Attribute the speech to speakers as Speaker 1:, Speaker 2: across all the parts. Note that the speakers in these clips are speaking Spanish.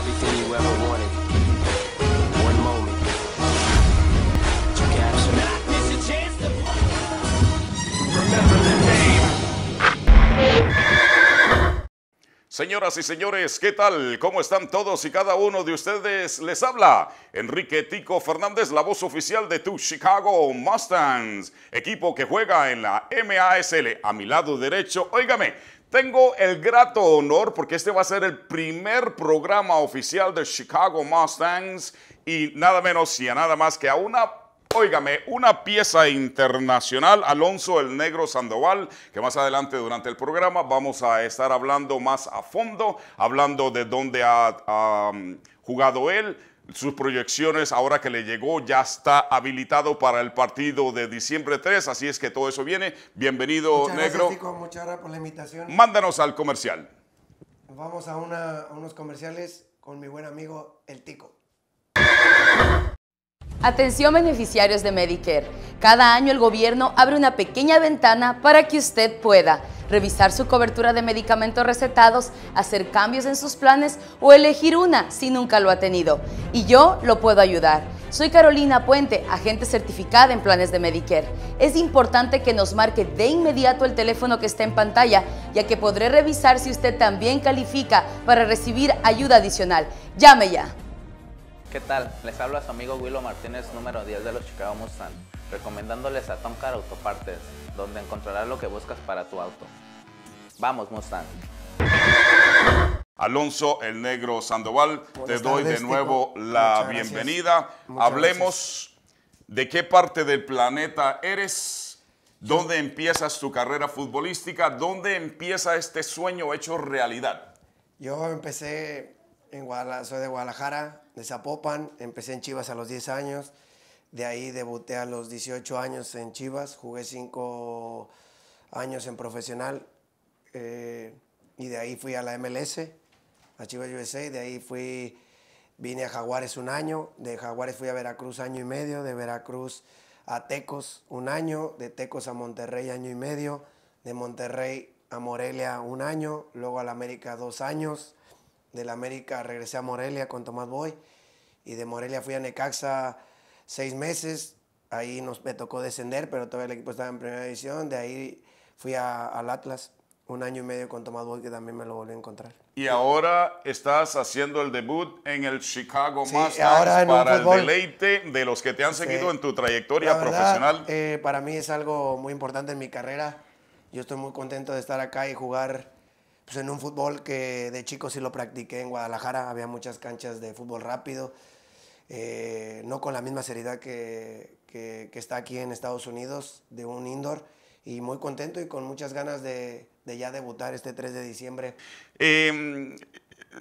Speaker 1: everything you ever wanted. One remember the name.
Speaker 2: Señoras y señores, ¿qué tal? ¿Cómo están todos y cada uno de ustedes? Les habla Enrique Tico Fernández, la voz oficial de tu Chicago Mustangs, equipo que juega en la MASL. A mi lado derecho, óigame, tengo el grato honor, porque este va a ser el primer programa oficial de Chicago Mustangs y nada menos y nada más que a una Óigame, una pieza internacional, Alonso el Negro Sandoval, que más adelante durante el programa vamos a estar hablando más a fondo, hablando de dónde ha, ha mm, jugado él, sus proyecciones ahora que le llegó ya está habilitado para el partido de diciembre 3, así es que todo eso viene. Bienvenido, Negro.
Speaker 3: Gracias, por la invitación.
Speaker 2: Mándanos al comercial.
Speaker 3: Vamos a unos comerciales con mi buen amigo El Tico.
Speaker 1: Atención
Speaker 4: beneficiarios de Medicare. Cada año el gobierno abre una pequeña ventana para que usted pueda revisar su cobertura de medicamentos recetados, hacer cambios en sus planes o elegir una si nunca lo ha tenido. Y yo lo puedo ayudar. Soy Carolina Puente, agente certificada en planes de Medicare. Es importante que nos marque de inmediato el teléfono que está en pantalla, ya que podré revisar si usted también califica para recibir ayuda adicional. Llame ya.
Speaker 5: ¿Qué tal? Les hablo a su amigo Willo Martínez, número 10 de los Chicago Mustang, recomendándoles a Tomcar Autopartes, donde encontrarás lo que buscas para tu auto. ¡Vamos, Mustang! Alonso
Speaker 2: el Negro Sandoval, te doy de nuevo la bienvenida. Hablemos de qué parte del planeta eres, dónde empiezas tu carrera futbolística, dónde empieza este sueño hecho realidad.
Speaker 3: Yo empecé soy de Guadalajara, de Zapopan. Empecé en Chivas a los 10 años. De ahí debuté a los 18 años en Chivas. Jugué 5 años en profesional. Eh, y de ahí fui a la MLS, a Chivas USA. De ahí fui, vine a Jaguares un año. De Jaguares fui a Veracruz año y medio. De Veracruz a Tecos un año. De Tecos a Monterrey año y medio. De Monterrey a Morelia un año. Luego a la América dos años del América regresé a Morelia con Tomás Boy y de Morelia fui a Necaxa seis meses. Ahí nos, me tocó descender, pero todavía el equipo estaba en primera división. De ahí fui al Atlas un año y medio con Tomás Boy, que también me lo volví a encontrar.
Speaker 2: Y ahora estás haciendo el debut en el Chicago sí, Masters ahora para el deleite de los que te han seguido en tu trayectoria profesional.
Speaker 3: Eh, para mí es algo muy importante en mi carrera. Yo estoy muy contento de estar acá y jugar pues, en un fútbol que de chico sí lo practiqué en Guadalajara, había muchas canchas de fútbol rápido, eh, no con la misma seriedad que, está aquí en Estados Unidos, de un indoor, y muy contento y con muchas ganas de, ya debutar este 3 de diciembre. Em,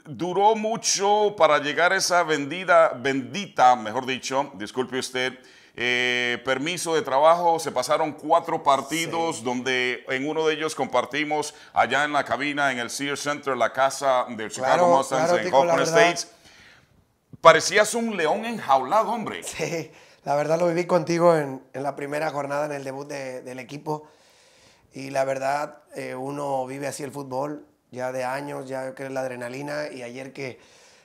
Speaker 2: duró mucho para llegar a esa vendida, bendita, mejor dicho, disculpe usted, eh, permiso de trabajo, se pasaron cuatro partidos donde en uno de ellos compartimos allá en la cabina, en el Sears Center, la casa del Chicago Mustangs en Parecías un león enjaulado, hombre.
Speaker 3: Sí, la verdad lo viví contigo en, la primera jornada, en el debut del equipo. Y la verdad, eh, uno vive así el fútbol ya de años, ya que la adrenalina. Y ayer que,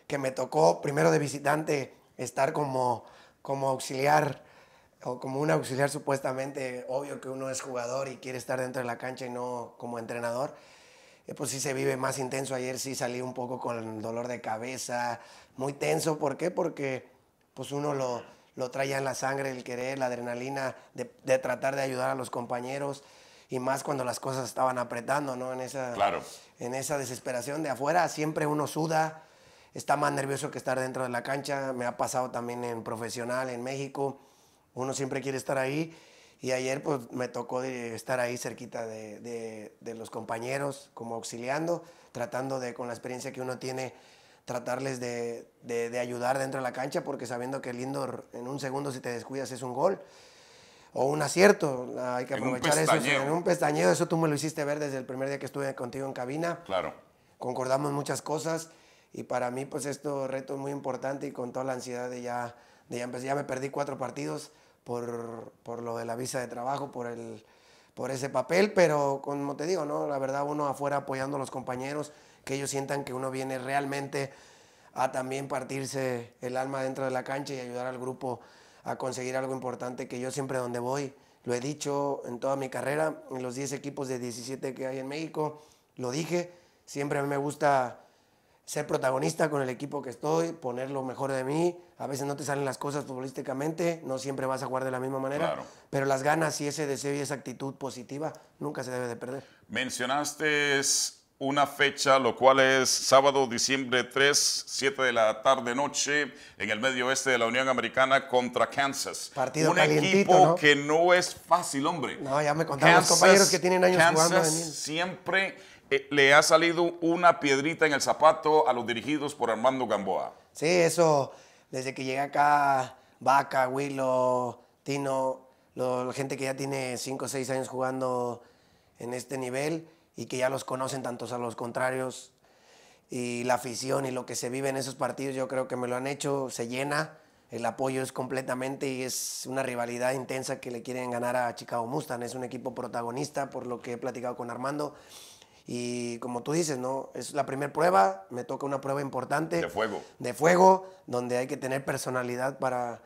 Speaker 3: que me tocó, primero de visitante, estar como, como auxiliar como un auxiliar supuestamente, obvio que uno es jugador y quiere estar dentro de la cancha y no como entrenador, eh, pues sí se vive más intenso. Ayer sí salí un poco con dolor de cabeza, muy tenso. ¿Por qué? Porque pues uno lo, lo traía en la sangre, el querer, la adrenalina de, tratar de ayudar a los compañeros y más cuando las cosas estaban apretando, ¿no? En esa, en esa desesperación de afuera siempre uno suda, está más nervioso que estar dentro de la cancha. Me ha pasado también en profesional, en México uno siempre quiere estar ahí. Y ayer pues me tocó estar ahí cerquita de, de, los compañeros, como auxiliando, tratando de, con la experiencia que uno tiene, tratarles de, ayudar dentro de la cancha, porque sabiendo que el en un segundo si te descuidas es un gol o un acierto, ah, hay que aprovechar eso. En un pestañeo, eso tú me lo hiciste ver desde el primer día que estuve contigo en cabina. Claro. Concordamos muchas cosas y para mí pues esto reto es muy importante y con toda la ansiedad de ya ya, empecé, ya me perdí cuatro partidos por, por, lo de la visa de trabajo, por, el, por ese papel, pero como te digo, ¿no? la verdad uno afuera apoyando a los compañeros, que ellos sientan que uno viene realmente a también partirse el alma dentro de la cancha y ayudar al grupo a conseguir algo importante que yo siempre donde voy, lo he dicho en toda mi carrera, en los 10 equipos de 17 que hay en México, lo dije, siempre a mí me gusta ser protagonista con el equipo que estoy, poner lo mejor de mí. A veces no te salen las cosas futbolísticamente, no siempre vas a jugar de la misma manera, pero las ganas y ese deseo y esa actitud positiva nunca se debe de perder.
Speaker 2: Mencionaste una fecha, lo cual es sábado, diciembre 3, 7 de la tarde noche, en el medio oeste de la Unión Americana contra Kansas. Partido Un equipo que no es fácil, hombre.
Speaker 3: No, ya me contaron los compañeros que tienen años Kansas jugando.
Speaker 2: Siempre eh, le ha salido una piedrita en el zapato a los dirigidos por Armando Gamboa.
Speaker 3: Sí, eso, desde que llega acá, Vaca, Willow, Tino, la gente que ya tiene 5 o 6 años jugando en este nivel y que ya los conocen tantos a los contrarios y la afición y lo que se vive en esos partidos, yo creo que me lo han hecho, se llena, el apoyo es completamente y es una rivalidad intensa que le quieren ganar a Chicago Mustang, es un equipo protagonista por lo que he platicado con Armando. Y como tú dices, ¿no? Es la primera prueba, me toca una prueba importante. De fuego. De fuego, donde hay que tener personalidad para,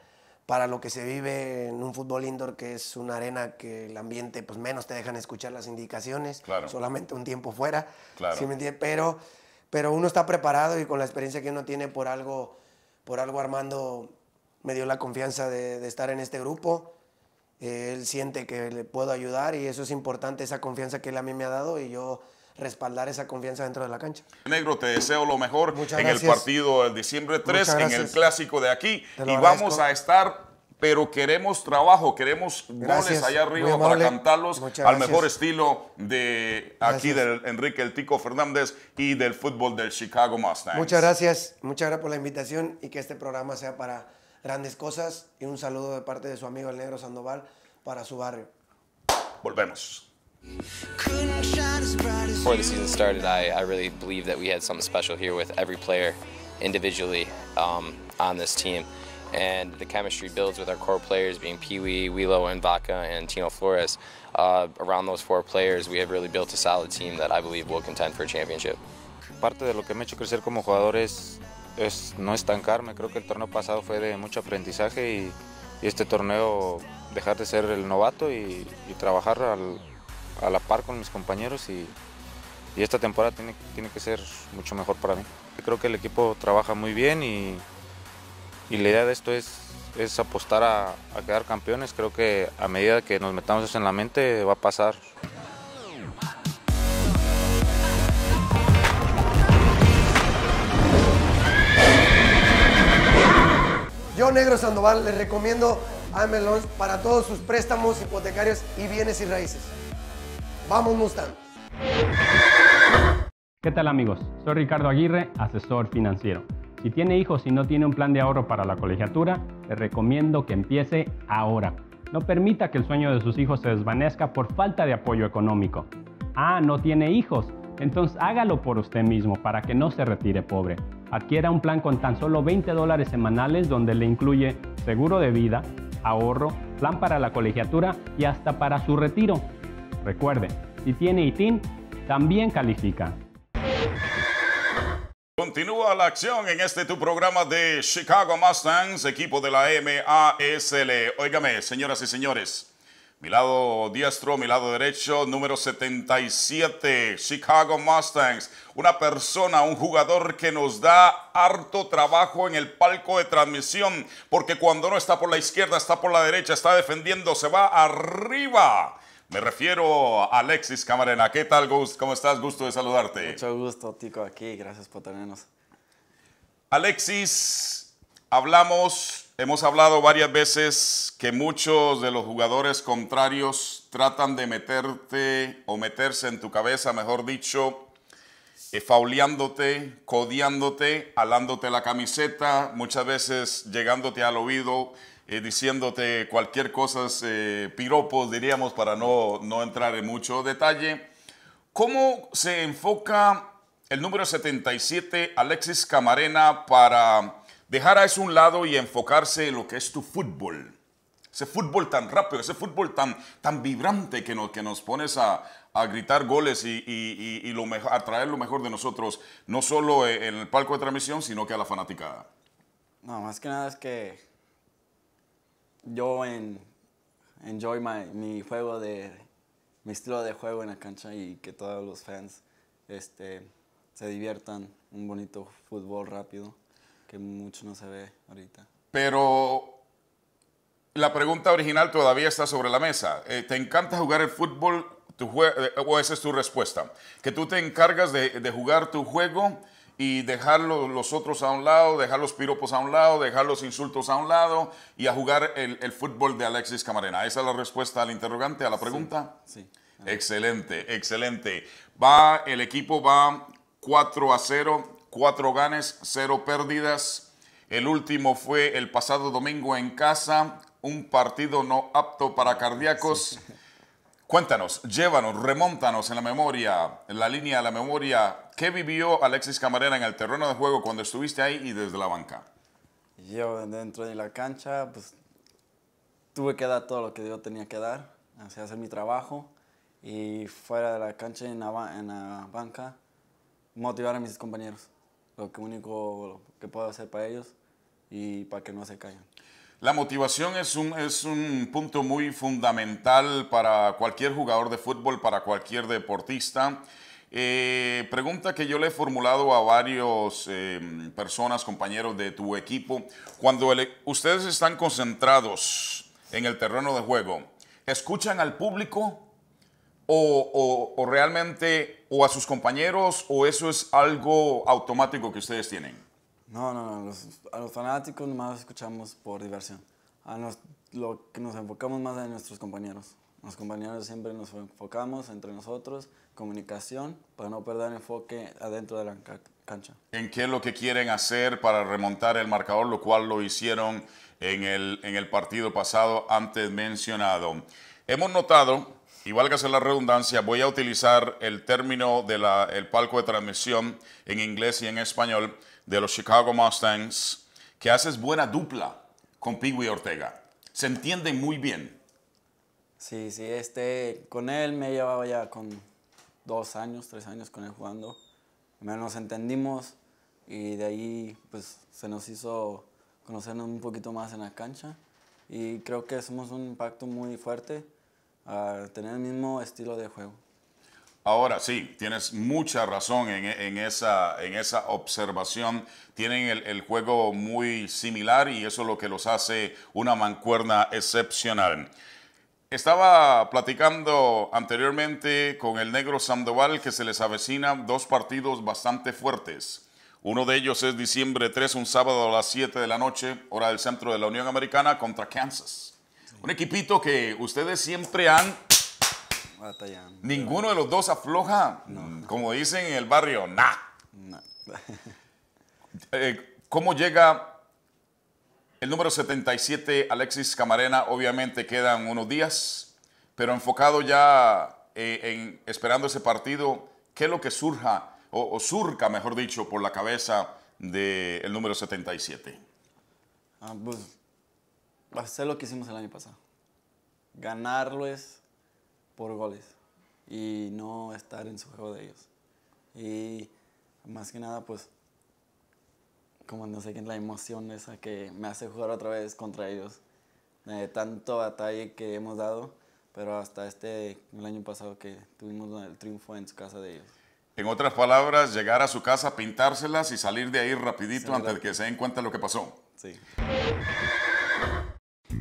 Speaker 3: para lo que se vive en un fútbol indoor, que es una arena que el ambiente, pues menos te dejan escuchar las indicaciones. Claro. Solamente un tiempo fuera. Claro. Pero, pero uno está preparado y con la experiencia que uno tiene por algo, por algo Armando me dio la confianza de, de estar en este grupo él siente que le puedo ayudar y eso es importante, esa confianza que él a mí me ha dado y yo respaldar esa confianza dentro de la cancha.
Speaker 2: Negro, te deseo lo mejor en el partido del diciembre 3, en el clásico de aquí. Y vamos a estar pero queremos trabajo, queremos goles allá arriba para cantarlos al mejor estilo de aquí del Enrique El Tico Fernández y del fútbol del Chicago Mustangs. Muchas
Speaker 3: gracias, muchas gracias por la invitación y que este programa sea para grandes cosas y un saludo de parte de su amigo el negro Sandoval para su barrio. Volvemos. Before
Speaker 5: the season started, I, I really believed that we had something special here with every player individually um, on this team. And the chemistry builds with our core players being Pee Wee, and Vaca, and Tino Flores. Uh, around those four players, we have really built a solid team that I believe will contend for a championship. Parte de lo que me ha hecho crecer como jugador es, es no estancarme. Creo que el torneo pasado fue de mucho aprendizaje y, y este torneo dejar de ser el novato y, y trabajar al, a la par con mis compañeros y, esta temporada tiene, tiene, que ser mucho mejor para mí. Creo que el equipo trabaja muy bien y, la idea de esto es, es apostar a, quedar campeones. Creo que a medida que nos metamos eso en la mente va a pasar.
Speaker 3: Yo, Negro Sandoval, les recomiendo AMLONS para todos sus préstamos hipotecarios y bienes y raíces. Vamos Mustang.
Speaker 1: ¿Qué tal amigos? Soy Ricardo Aguirre, asesor financiero. Si tiene hijos y no tiene un plan de ahorro para la colegiatura, le recomiendo que empiece ahora. No permita que el sueño de sus hijos se desvanezca por falta de apoyo económico. Ah, no tiene hijos. Entonces hágalo por usted mismo para que no se retire pobre. Adquiera un plan con tan solo 20 dólares semanales donde le incluye seguro de vida, ahorro, plan para la colegiatura y hasta para su retiro. Recuerden, si tiene ITIN, también califica. Continúa la
Speaker 2: acción en este tu programa de Chicago Mustangs, equipo de la MASL. Óigame, señoras y señores, mi lado diestro, mi lado derecho, número 77, Chicago Mustangs. Una persona, un jugador que nos da harto trabajo en el palco de transmisión, porque cuando no está por la izquierda, está por la derecha, está defendiendo, se va arriba. Me refiero a Alexis Camarena. ¿Qué tal, Gus? ¿Cómo estás? Gusto de saludarte. Mucho gusto, Tico, aquí. Gracias por tenernos. Alexis, hablamos, hemos hablado varias veces que muchos de los jugadores contrarios tratan de meterte o meterse en tu cabeza, mejor dicho, eh, fauleándote, codiándote, alándote la camiseta, muchas veces llegándote al oído eh, diciéndote cualquier cosa, eh, piropos, diríamos, para no, no entrar en mucho detalle. ¿Cómo se enfoca el número 77, Alexis Camarena, para dejar a eso un lado y enfocarse en lo que es tu fútbol? Ese fútbol tan rápido, ese fútbol tan, tan vibrante que nos, que nos pones a, a gritar goles y, y, y, lo mejor, a traer lo mejor de nosotros, no solo eh, en el palco de transmisión, sino que a la fanaticada.
Speaker 6: No, más que nada es que yo en enjoy mi juego de mi estilo de juego en la cancha y que todos los fans este, se diviertan. Un bonito fútbol rápido que mucho no se ve ahorita. Pero la
Speaker 2: pregunta original todavía está sobre la mesa. Eh, ¿Te encanta jugar el fútbol? Eh, o esa es tu respuesta. Que tú te encargas de jugar tu juego y dejar los otros a un lado, dejar los piropos a un lado, dejar los insultos a un lado y a jugar el, fútbol de Alexis Camarena. Esa es la respuesta al interrogante, a la pregunta. Sí. Excelente, excelente. Va, el equipo va 4 a 0, 4 ganes, 0 pérdidas. El último fue el pasado domingo en casa, un partido no apto para cardíacos. Cuéntanos, llévanos, remontanos en la memoria, en la línea de la memoria, ¿qué vivió Alexis Camarena en el terreno de juego cuando estuviste ahí y desde la banca?
Speaker 6: Yo dentro de la cancha, pues tuve que dar todo lo que yo tenía que dar, hacer mi trabajo y fuera de la cancha en en la banca, motivar a mis compañeros, lo que único que puedo hacer para ellos y para que no se callen.
Speaker 2: La motivación es un, es un punto muy fundamental para cualquier jugador de fútbol, para cualquier deportista. Eh, pregunta que yo le he formulado a varios eh, personas, compañeros de tu equipo. Cuando ustedes están concentrados en el terreno de juego, ¿escuchan al público o, o realmente o a sus compañeros o eso es algo automático que ustedes tienen?
Speaker 6: No, no, no. a los fanáticos más escuchamos por diversión. A los lo que nos enfocamos más a nuestros compañeros. Los compañeros siempre nos enfocamos entre nosotros, comunicación, para no perder enfoque adentro de la
Speaker 2: cancha. ¿En qué es lo que quieren hacer para remontar el marcador, lo cual lo hicieron en el, partido pasado antes mencionado? Hemos notado, y valga la redundancia, voy a utilizar el término del el palco de transmisión en inglés y en español, de los Chicago Mustangs, que haces buena dupla con Pigui Ortega. Se entiende
Speaker 6: muy bien. Sí, sí, este, con él me llevaba ya con dos años, tres años con él jugando. Nos entendimos y de ahí pues se nos hizo conocernos un poquito más en la cancha y creo que somos un impacto muy fuerte al tener el mismo estilo de juego.
Speaker 2: Ahora sí, tienes mucha razón en, esa, en esa, observación. Tienen el, el, juego muy similar y eso es lo que los hace una mancuerna excepcional. Estaba platicando anteriormente con el negro Sandoval que se les avecina dos partidos bastante fuertes. Uno de ellos es diciembre 3, un sábado a las 7 de la noche, hora del centro de la Unión Americana, contra Kansas. Un equipito que ustedes siempre han Ninguno de los dos afloja, mm, como dicen en el barrio, nah. Eh, ¿Cómo llega el número 77, Alexis Camarena? Obviamente quedan unos días, pero enfocado ya eh, en esperando ese partido, ¿qué es lo que surja o, surca, mejor dicho, por la cabeza del número 77?
Speaker 6: Ah, pues, hacer lo que hicimos el año pasado. Ganarlo es goles y no estar en su juego de ellos. Y más que nada, pues, como no sé qué, la emoción esa que me hace jugar otra vez contra ellos. De tanto batalla que hemos dado, pero hasta este, el año pasado que tuvimos el triunfo en su casa de ellos.
Speaker 2: En otras palabras, llegar a su casa, pintárselas y salir de ahí rapidito antes de que se den cuenta lo que pasó. Sí.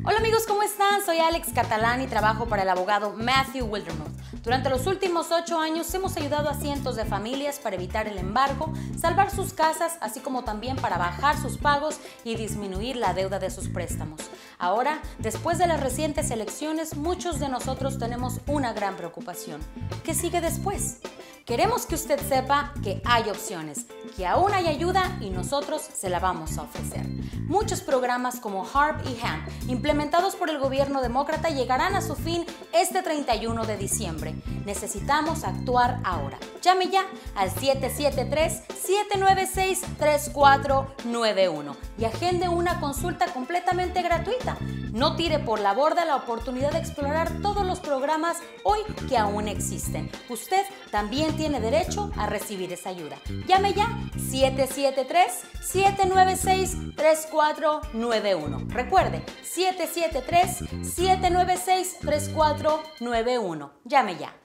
Speaker 4: Hola amigos, ¿cómo están? Soy Alex Catalán y trabajo para el abogado Matthew Wildermuth. Durante los últimos ocho años hemos ayudado a cientos de familias para evitar el embargo, salvar sus casas, así como también para bajar sus pagos y disminuir la deuda de sus préstamos. Ahora, después de las recientes elecciones, muchos de nosotros tenemos una gran preocupación. ¿Qué sigue después? Queremos que usted sepa que hay opciones, que aún hay ayuda y nosotros se la vamos a ofrecer. Muchos programas como HARP y HAMP, implementados por el gobierno demócrata, llegarán a su fin este 31 de diciembre. Necesitamos actuar ahora. Llame ya al 773-796-3491 y agende una consulta completamente gratuita. No tire por la borda la oportunidad de explorar todos los programas hoy que aún existen. Usted también tiene derecho a recibir esa ayuda. Llame ya 773-796-3491. Recuerde, 773-796-3491. Llame ya.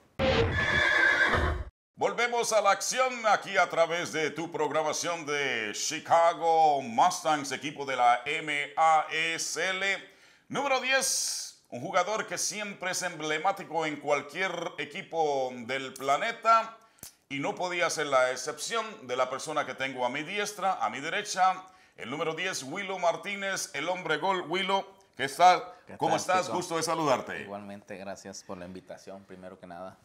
Speaker 2: Volvemos a la acción aquí a través de tu programación de Chicago Mustangs, equipo de la MASL. Número 10, un jugador que siempre es emblemático en cualquier equipo del planeta y no podía ser la excepción de la persona que tengo a mi diestra, a mi derecha, el número 10, Willow Martínez, el hombre gol, Willow. ¿Qué está? ¿Cómo estás? Gusto
Speaker 5: de saludarte. Igualmente, gracias por la invitación, primero que nada.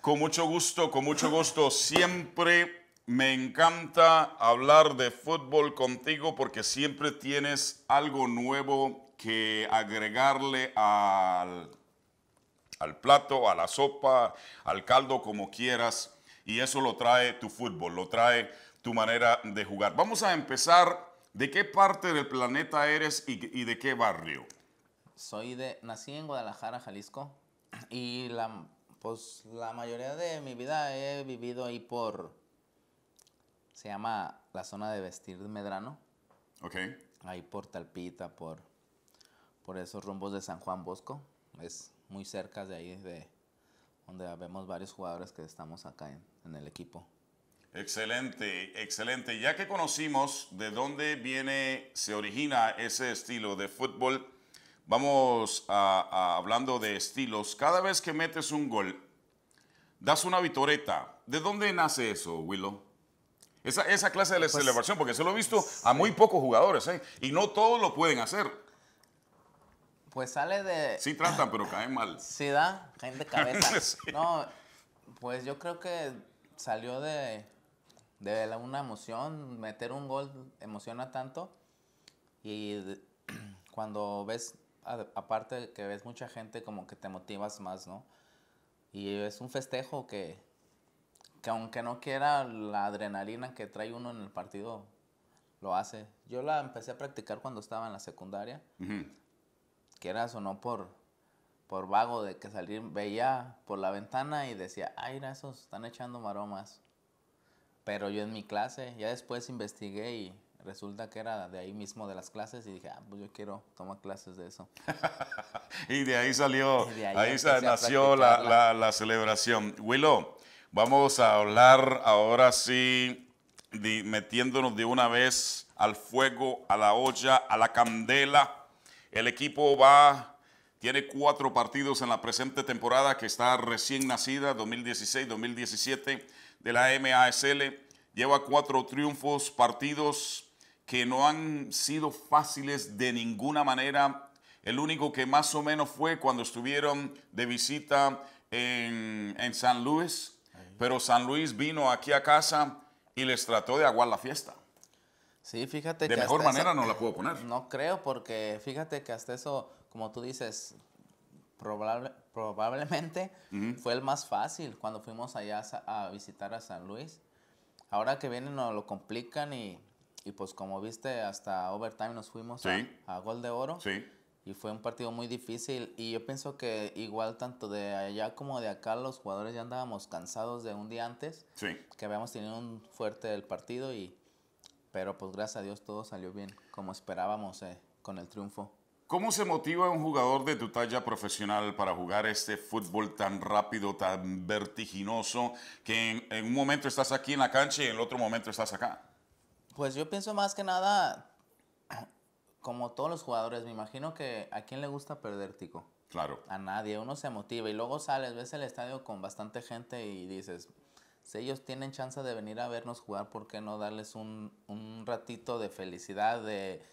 Speaker 5: Con mucho gusto,
Speaker 2: con mucho gusto. Siempre me encanta hablar de fútbol contigo porque siempre tienes algo nuevo que agregarle al, al plato, a la sopa, al caldo, como quieras y eso lo trae tu fútbol, lo trae tu manera de jugar. Vamos a empezar. ¿De qué parte del planeta eres y, de qué barrio?
Speaker 5: Soy de, nací en Guadalajara, Jalisco, y la, pues, la mayoría de mi vida he vivido ahí por, se llama la zona de vestir de Medrano. Ok. Ahí por Talpita, por, por esos rumbos de San Juan Bosco. Es muy cerca de ahí, de, donde vemos varios jugadores que estamos acá en, el equipo.
Speaker 2: Excelente, excelente. Ya que conocimos de dónde viene, se origina ese estilo de fútbol, vamos a, hablando de estilos. Cada vez que metes un gol, das una vitoreta. ¿De dónde nace eso, Willow? Esa, esa clase de pues, celebración, porque se lo he visto a muy pocos jugadores, ¿eh? y no todos lo pueden hacer.
Speaker 5: Pues sale de...
Speaker 2: Sí tratan, pero caen mal. Sí,
Speaker 5: da, caen de cabeza. No, pues yo creo que salió de, de una emoción, meter un gol emociona tanto y cuando ves, aparte que ves mucha gente, como que te motivas más, ¿no? Y es un festejo que, que aunque no quiera la adrenalina que trae uno en el partido, lo hace. Yo la empecé a practicar cuando estaba en la secundaria quieras o no por, por vago de que salir, veía por la ventana y decía, ay, mira, esos están echando maromas. Pero yo en mi clase, ya después investigué y resulta que era de ahí mismo de las clases y dije, ah, pues yo quiero tomar clases de eso.
Speaker 2: y de ahí salió, ahí, nació la, la, celebración. Willow, vamos a hablar ahora sí, metiéndonos de una vez al fuego, a la olla, a la candela el equipo va, tiene cuatro partidos en la presente temporada que está recién nacida, 2016-2017, de la MASL. Lleva cuatro triunfos, partidos que no han sido fáciles de ninguna manera. El único que más o menos fue cuando estuvieron de visita en, en San Luis, pero San Luis vino aquí a casa y les trató de aguar la fiesta. Sí,
Speaker 5: fíjate de que. De mejor manera no la puedo poner. No creo, porque fíjate que hasta eso, como tú dices, probable, probablemente fue el más fácil cuando fuimos allá a, visitar a San Luis. Ahora que vienen nos lo complican y, y pues como viste, hasta overtime nos fuimos a, Gol de Oro. Sí. Y fue un partido muy difícil y yo pienso que igual tanto de allá como de acá los jugadores ya andábamos cansados de un día antes. Sí. Que habíamos tenido un fuerte partido y pero pues gracias a Dios todo salió bien, como esperábamos eh, con el triunfo.
Speaker 2: ¿Cómo se motiva un jugador de tu talla profesional para jugar este fútbol tan rápido, tan vertiginoso, que en, un momento estás aquí en la cancha y en el otro momento estás acá?
Speaker 5: Pues yo pienso más que nada, como todos los jugadores, me imagino que a quién le gusta perder, Tico. Claro. A nadie, uno se motiva y luego sales, ves el estadio con bastante gente y dices, si ellos tienen chance de venir a vernos jugar, ¿por qué no darles un, ratito de felicidad, de,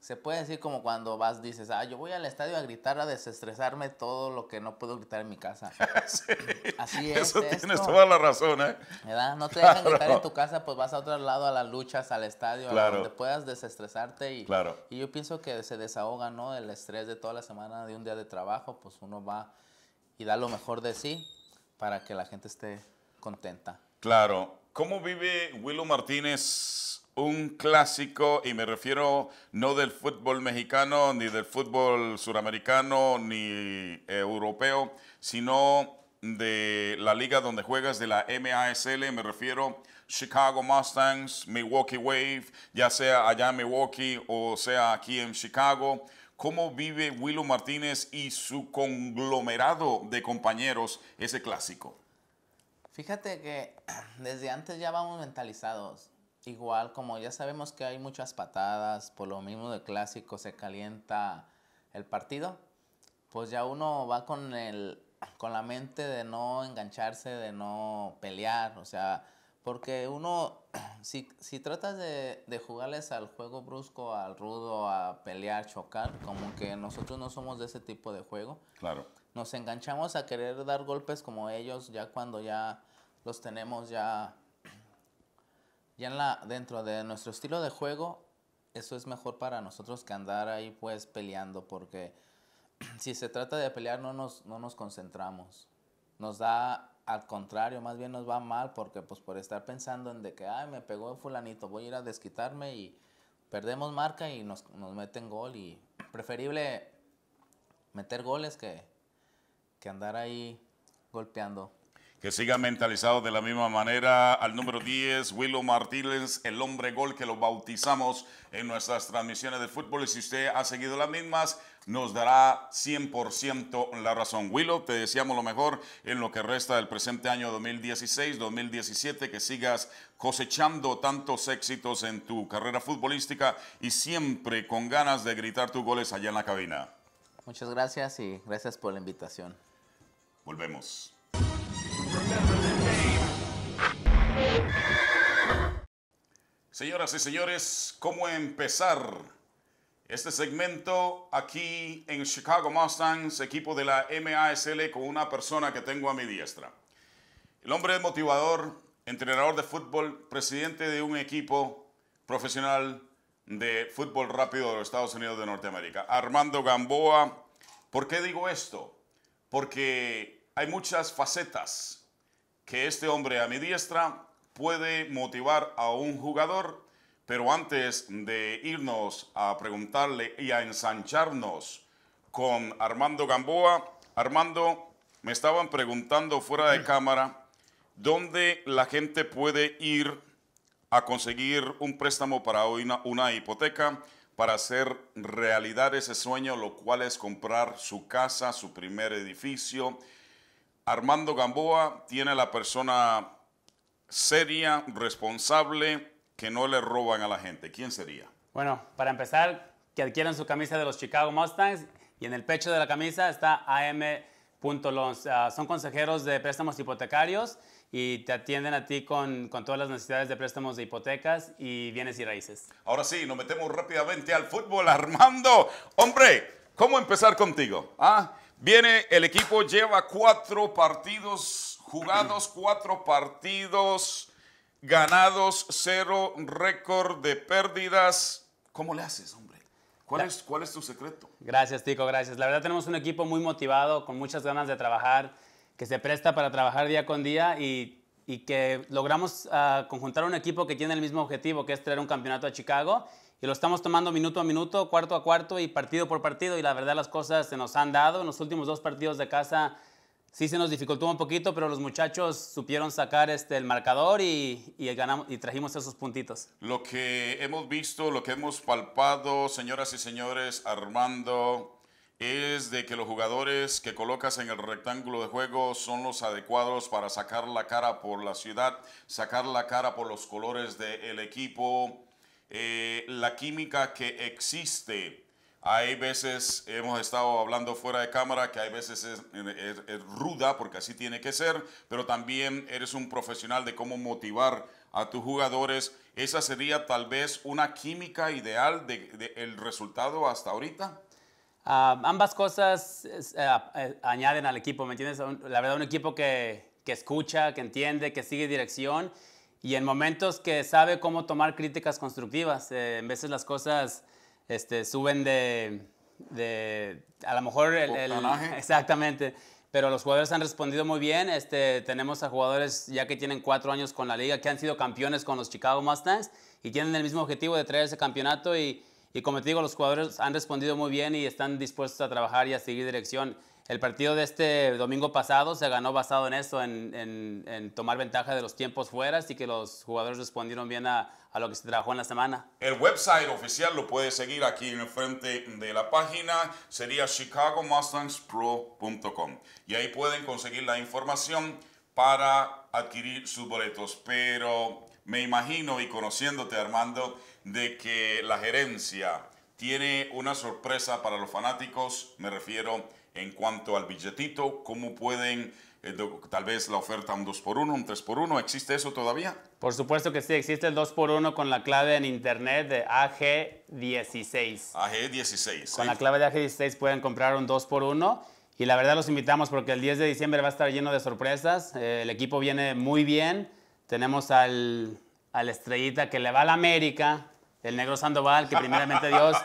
Speaker 5: se puede decir como cuando vas, dices, ah, yo voy al estadio a gritar, a desestresarme todo lo que no puedo gritar en mi casa. Así es. Eso tienes toda la razón, ¿eh? No te dejan gritar en tu casa, pues vas a otro lado, a las luchas, al estadio, a donde puedas desestresarte. Y, claro. y yo pienso que se desahoga, ¿no? El estrés de toda la semana, de un día de trabajo, pues uno va y da lo mejor de sí para que la gente esté contenta.
Speaker 2: Claro. ¿Cómo vive Willow Martínez un clásico? Y me refiero no del fútbol mexicano, ni del fútbol suramericano, ni europeo, sino de la liga donde juegas, de la MASL, me refiero Chicago Mustangs, Milwaukee Wave, ya sea allá en Milwaukee o sea aquí en Chicago. ¿Cómo vive Willow Martínez y su conglomerado de compañeros ese clásico?
Speaker 5: Fíjate que desde antes ya vamos mentalizados. Igual como ya sabemos que hay muchas patadas, por lo mismo de clásico se calienta el partido, pues ya uno va con el con la mente de no engancharse, de no pelear, o sea, porque uno, si, si tratas de, de, jugarles al juego brusco, al rudo, a pelear, chocar, como que nosotros no somos de ese tipo de juego. Claro nos enganchamos a querer dar golpes como ellos ya cuando ya los tenemos ya ya en la dentro de nuestro estilo de juego eso es mejor para nosotros que andar ahí pues peleando porque si se trata de pelear no nos, no nos concentramos nos da al contrario más bien nos va mal porque pues por estar pensando en de que ay me pegó fulanito voy a ir a desquitarme y perdemos marca y nos, nos meten gol y preferible meter goles que que andar ahí golpeando.
Speaker 2: Que siga mentalizado de la misma manera al número 10, Willow Martínez, el hombre gol que lo bautizamos en nuestras transmisiones de fútbol. Y si usted ha seguido las mismas, nos dará 100% la razón. Willow, te deseamos lo mejor en lo que resta del presente año 2016-2017, que sigas cosechando tantos éxitos en tu carrera futbolística y siempre con ganas de gritar tus goles allá en la cabina.
Speaker 5: Muchas gracias y gracias por la invitación. Volvemos.
Speaker 2: Señoras y señores, ¿cómo empezar este segmento aquí en Chicago Mustangs, equipo de la MASL, con una persona que tengo a mi diestra? El hombre motivador, entrenador de fútbol, presidente de un equipo profesional de fútbol rápido de los Estados Unidos de Norteamérica, Armando Gamboa. ¿Por qué digo esto? porque hay muchas facetas que este hombre a mi diestra puede motivar a un jugador, pero antes de irnos a preguntarle y a ensancharnos con Armando Gamboa, Armando, me estaban preguntando fuera de cámara dónde la gente puede ir a conseguir un préstamo para una, una hipoteca para hacer realidad ese sueño, lo cual es comprar su casa, su primer edificio. Armando Gamboa tiene la persona seria, responsable, que no le roban a la gente. ¿Quién
Speaker 1: sería? Bueno, para empezar, que adquieran su camisa de los Chicago Mustangs y en el pecho de la camisa está AM. Ah, son consejeros de préstamos hipotecarios y te atienden a ti con, todas las necesidades de préstamos de hipotecas y bienes y raíces. Ahora sí, nos metemos rápidamente al fútbol. Armando, hombre, ¿cómo empezar contigo?
Speaker 2: Ah, viene el equipo, lleva cuatro partidos jugados, cuatro partidos ganados, cero récord de pérdidas. ¿Cómo le haces, hombre? ¿Cuál es, ¿Cuál es tu secreto?
Speaker 1: Gracias, Tico, gracias. La verdad tenemos un equipo muy motivado, con muchas ganas de trabajar que se presta para trabajar día con día y, y que logramos ah, conjuntar un equipo que tiene el mismo objetivo, que es traer un campeonato a Chicago. Y lo estamos tomando minuto a minuto, cuarto a cuarto y partido por partido. Y la verdad las cosas se nos han dado. En los últimos dos partidos de casa sí se nos dificultó un poquito, pero los muchachos supieron sacar este, el marcador y, y, ganamos, y trajimos esos puntitos. Lo que hemos
Speaker 2: visto, lo que hemos palpado, señoras y señores, Armando, es de que los jugadores que colocas en el rectángulo de juego son los adecuados para sacar la cara por la ciudad, sacar la cara por los colores del equipo, eh, la química que existe. Hay veces, hemos estado hablando fuera de cámara, que hay veces es, ruda, porque así tiene que ser, pero también eres un profesional de cómo motivar a tus jugadores. Esa sería tal vez una
Speaker 1: química ideal del resultado hasta ahorita. Ah, ambas cosas eh, eh, añaden al equipo, ¿me entiendes? La verdad, un equipo que, que, escucha, que entiende, que sigue dirección y en momentos que sabe cómo tomar críticas constructivas. Eh, en veces las cosas este, suben de, a lo mejor el, el, exactamente, pero los jugadores han respondido muy bien. Este, tenemos a jugadores ya que tienen cuatro años con la liga, que han sido campeones con los Chicago Mustangs y tienen el mismo objetivo de traer ese campeonato y y como te digo, los jugadores han respondido muy bien y están dispuestos a trabajar y a seguir dirección. El partido de este domingo pasado se ganó basado en eso, en, tomar ventaja de los tiempos fuera, así que los jugadores respondieron bien a, a, lo que se trabajó en la semana. El
Speaker 2: website oficial lo puedes seguir aquí en el frente de la página, sería chicagomustangspro.com. Y ahí pueden conseguir la información para adquirir sus boletos. Pero me imagino y conociéndote, Armando, de que la gerencia tiene una sorpresa para los fanáticos, me refiero en cuanto al billetito, cómo pueden eh, tal vez la oferta un 2x1, un
Speaker 1: 3x1, ¿existe eso todavía? Por supuesto que sí, existe el 2x1 con la clave en internet de AG16. AG16. Con la clave de AG16 pueden comprar un 2x1 y la verdad los invitamos porque el 10 de diciembre va a estar lleno de sorpresas, eh, el equipo viene muy bien, tenemos al, al estrellita que le va a la América, el negro Sandoval, que primeramente Dios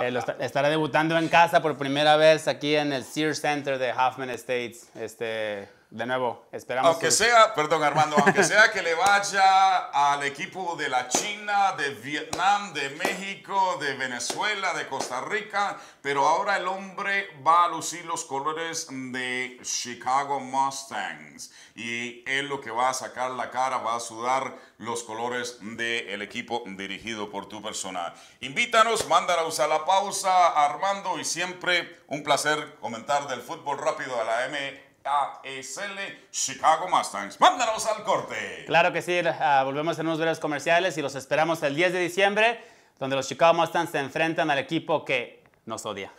Speaker 1: eh, estará debutando en casa por primera vez aquí en el Sears Center de Hoffman Estates. Este, de nuevo, esperamos. Aunque sea, perdón Armando,
Speaker 2: aunque sea que le vaya al equipo de la China, de Vietnam, de México, de Venezuela, de Costa Rica, pero ahora el hombre va a lucir los colores de Chicago Mustangs. Y él lo que va a sacar la cara, va a sudar los colores del equipo dirigido por tu persona. Invítanos, mándanos a la pausa, Armando, y siempre un placer comentar del fútbol rápido a la M. ASL Chicago Mustangs. Mándanos al corte.
Speaker 1: Claro que sí, eh, volvemos en unos breves comerciales y los esperamos el 10 de diciembre, donde los Chicago Mustangs se enfrentan al equipo que nos odia.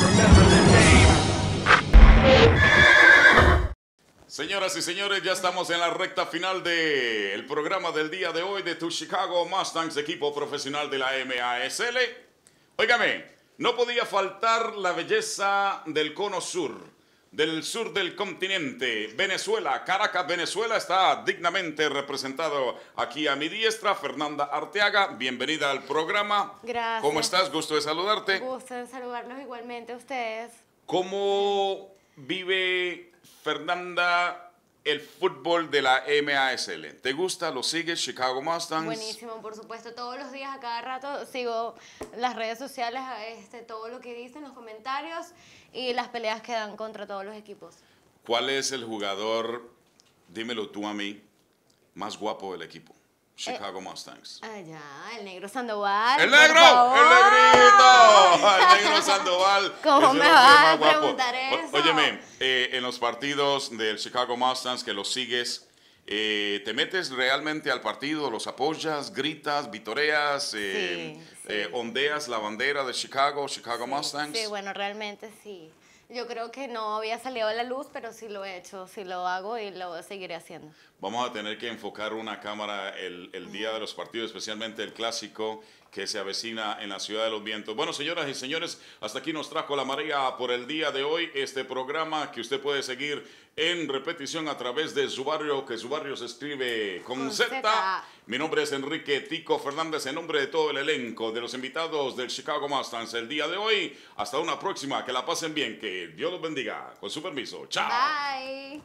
Speaker 2: Señoras y señores, ya estamos en la recta final del programa del día de hoy de tu Chicago Mustangs, equipo profesional de la MASL. Óigame, no podía faltar la belleza del cono sur, del sur del continente, Venezuela. Caracas, Venezuela está dignamente representado aquí a mi diestra, Fernanda Arteaga. Bienvenida al programa. Gracias. ¿Cómo estás? Gusto de saludarte.
Speaker 4: Gusto de saludarlos igualmente a ustedes.
Speaker 2: ¿Cómo vive Fernanda el fútbol de la MASL. ¿Te gusta? ¿Lo sigues? Chicago Mustangs. Buenísimo,
Speaker 4: por supuesto. Todos los días, a cada rato, sigo las redes sociales, este, todo lo que dicen, los comentarios y las peleas que dan contra todos los equipos.
Speaker 2: ¿Cuál es el jugador, dímelo tú a mí, más guapo del equipo? Eh, Chicago Mustangs.
Speaker 4: ¡Ah, Allá, el negro Sandoval. ¡El negro! ¡El negrito! El negro Sandoval.
Speaker 2: ¿Cómo me va a preguntar eso? Óyeme, eh, en los partidos del Chicago Mustangs que los sigues, eh, ¿te metes realmente al partido? ¿Los apoyas? ¿Gritas? ¿Vitoreas? Eh, sí, ¿Ondeas la bandera de Chicago, Chicago Mustangs? Sí,
Speaker 4: bueno, realmente sí. Yo creo que no había salido a la luz, pero sí lo he hecho, sí lo hago y lo seguiré haciendo.
Speaker 2: Vamos a tener que enfocar una cámara el, día de los partidos, especialmente el clásico que se avecina en la ciudad de los vientos. Bueno, señoras y señores, hasta aquí nos trajo la marea por el día de hoy. Este programa que usted puede seguir en repetición a través de su barrio, que su barrio se escribe con, con Z. Mi nombre es Enrique Tico Fernández en nombre de todo el elenco, de los invitados del Chicago Mustangs el día de hoy. Hasta una próxima, que la pasen bien, que Dios los bendiga. Con su permiso, chao.
Speaker 4: Bye.